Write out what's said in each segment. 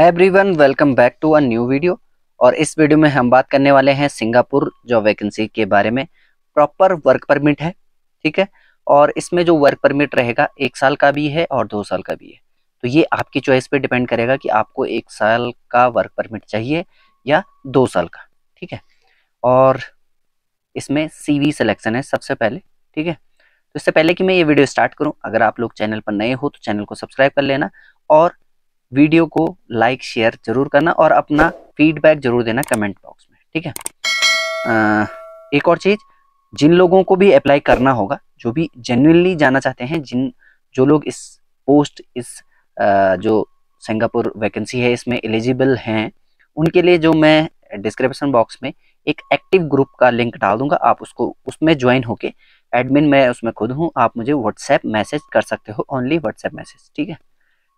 every everyone welcome back to a new video और इस video में हम बात करने वाले हैं सिंगापुर जॉब वैकेंसी के बारे में प्रॉपर वर्क परमिट है ठीक है और इसमें जो वर्क परमिट रहेगा एक साल का भी है और दो साल का भी है तो ये आपकी चॉइस पे डिपेंड करेगा कि आपको एक साल का वर्क परमिट चाहिए या दो साल का ठीक है और इसमें वी सिलेक्शन है सबसे पहले ठीक है तो इससे पहले कि मैं ये वीडियो स्टार्ट करूँ अगर आप लोग चैनल पर नए हो तो चैनल को सब्सक्राइब कर लेना और वीडियो को लाइक शेयर जरूर करना और अपना फीडबैक जरूर देना कमेंट बॉक्स में ठीक है आ, एक और चीज़ जिन लोगों को भी अप्लाई करना होगा जो भी जेन्यनली जाना चाहते हैं जिन जो लोग इस पोस्ट इस आ, जो सिंगापुर वैकेंसी है इसमें एलिजिबल हैं उनके लिए जो मैं डिस्क्रिप्शन बॉक्स में एक एक्टिव ग्रुप का लिंक डाल दूंगा आप उसको उसमें ज्वाइन होके एडमिन मैं उसमें खुद हूँ आप मुझे व्हाट्सएप मैसेज कर सकते हो ओनली व्हाट्सएप मैसेज ठीक है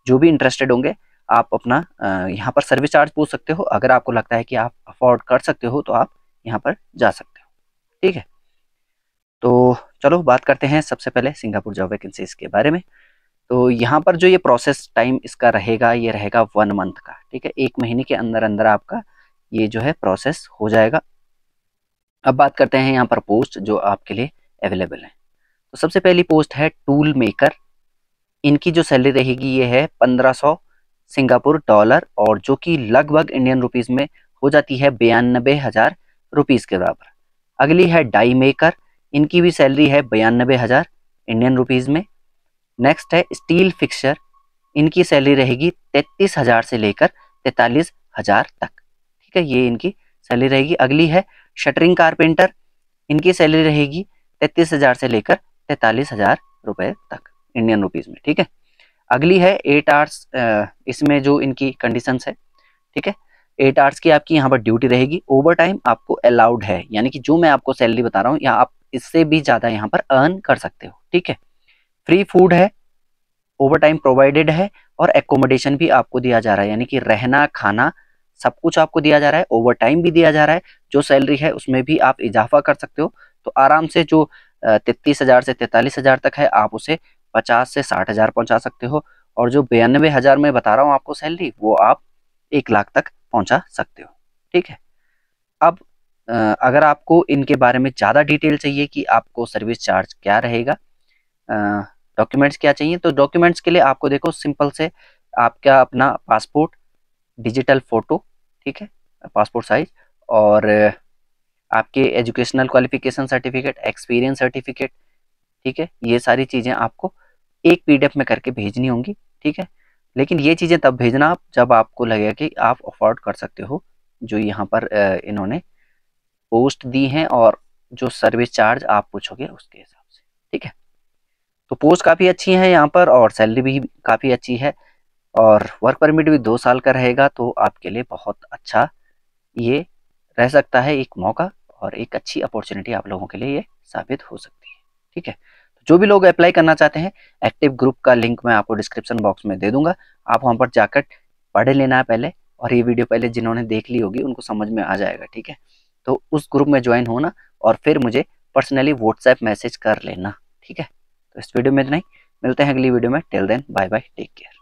जो भी इंटरेस्टेड होंगे आप अपना यहाँ पर सर्विस चार्ज पूछ सकते हो अगर आपको लगता है कि आप अफोर्ड कर सकते हो तो आप यहाँ पर जा सकते हो ठीक है तो चलो बात करते हैं सबसे पहले सिंगापुर जॉब वैकेंसीज के बारे में तो यहाँ पर जो ये प्रोसेस टाइम इसका रहेगा ये रहेगा वन मंथ का ठीक है एक महीने के अंदर अंदर आपका ये जो है प्रोसेस हो जाएगा अब बात करते हैं यहाँ पर पोस्ट जो आपके लिए अवेलेबल है तो सबसे पहली पोस्ट है टूल मेकर इनकी जो सैलरी रहेगी ये है पंद्रह सौ सिंगापुर डॉलर और जो कि लगभग इंडियन रुपीस में हो जाती है बयानबे हजार रुपीज के बराबर अगली है डाई मेकर इनकी भी सैलरी है बयानबे हजार इंडियन रुपीज में नेक्स्ट है स्टील फिक्सर इनकी सैलरी रहेगी तैतीस हजार से लेकर तैतालीस हजार तक ठीक है ये इनकी सैलरी रहेगी अगली है शटरिंग कारपेंटर इनकी सैलरी रहेगी तैतीस हजार से लेकर तैतालीस हजार रुपए तक इंडियन रुपीज में ठीक है अगली है एट आवर्स इसमें जो इनकी कंडीशन है ठीक है एट आवर्स की आपकी यहाँ पर ड्यूटी रहेगी ओवर टाइम आपको अलाउड है यानी कि जो मैं आपको सैलरी बता रहा हूँ या आप इससे भी ज़्यादा यहाँ पर अर्न कर सकते हो ठीक है फ्री फूड है ओवर टाइम प्रोवाइडेड है और एकोमोडेशन भी आपको दिया जा रहा है यानी कि रहना खाना सब कुछ आपको दिया जा रहा है ओवर टाइम भी दिया जा रहा है जो सैलरी है उसमें भी आप इजाफा कर सकते हो तो आराम से जो तैतीस हज़ार से तैतालीस हज़ार तक है आप उसे पचास से साठ हजार पहुंचा सकते हो और जो बयानबे हजार में बता रहा हूँ आपको सैलरी वो आप एक लाख तक पहुंचा सकते हो ठीक है अब अगर आपको इनके बारे में ज़्यादा डिटेल चाहिए कि आपको सर्विस चार्ज क्या रहेगा डॉक्यूमेंट्स क्या चाहिए तो डॉक्यूमेंट्स के लिए आपको देखो सिंपल से आपका अपना पासपोर्ट डिजिटल फ़ोटो ठीक है पासपोर्ट साइज और आपके educational qualification certificate experience certificate ठीक है ये सारी चीज़ें आपको एक पीडीएफ में करके भेजनी होंगी ठीक है लेकिन ये चीज़ें तब भेजना आप जब आपको लगेगा कि आप अफोर्ड कर सकते हो जो यहाँ पर इन्होंने पोस्ट दी हैं और जो सर्विस चार्ज आप पूछोगे उसके हिसाब से ठीक है तो पोस्ट काफ़ी अच्छी है यहाँ पर और सैलरी भी काफ़ी अच्छी है और वर्क परमिट भी दो साल का रहेगा तो आपके लिए बहुत अच्छा ये रह सकता है एक मौका और एक अच्छी अपॉर्चुनिटी आप लोगों के लिए ये साबित हो सकती है ठीक है जो भी लोग अप्लाई करना चाहते हैं एक्टिव ग्रुप का लिंक मैं आपको डिस्क्रिप्शन बॉक्स में दे दूंगा आप वहां पर जाकर पढ़ लेना है पहले और ये वीडियो पहले जिन्होंने देख ली होगी उनको समझ में आ जाएगा ठीक है तो उस ग्रुप में ज्वाइन होना और फिर मुझे पर्सनली व्हाट्सएप मैसेज कर लेना ठीक है तो इस वीडियो में इतना ही मिलते हैं अगली वीडियो में till then bye bye take care